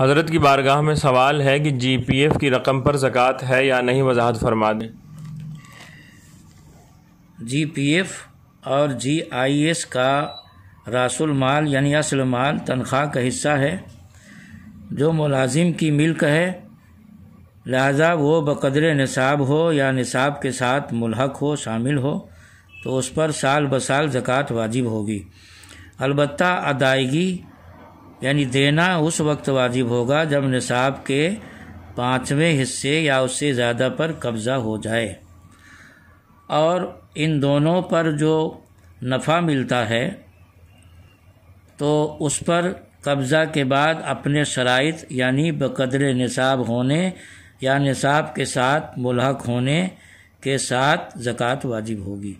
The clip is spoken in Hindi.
हज़रत की बारगाह में सवाल है कि जी पी एफ़ की रकम पर ज़क़़त है या नहीं वजाहत फरमा दें जी पी एफ़ और जी आई एस का रसुल माल यानी असल माल तनख्वाह का हिस्सा है जो मुलाजिम की मिल्क है लिहाजा वो बकदर निसाब हो या निसाब के साथ मुलहक हो शामिल हो तो उस पर साल ब साल ज़क़़त वाजिब होगी अलबत् अदायगी यानी देना उस वक्त वाजिब होगा जब निसाब के पाँचवें हिस्से या उससे ज़्यादा पर कब्ज़ा हो जाए और इन दोनों पर जो नफ़ा मिलता है तो उस पर कब्ज़ा के बाद अपने शराइत यानी बकदर निसाब होने या निसाब के साथ मुलहक होने के साथ ज़क़़त वाजिब होगी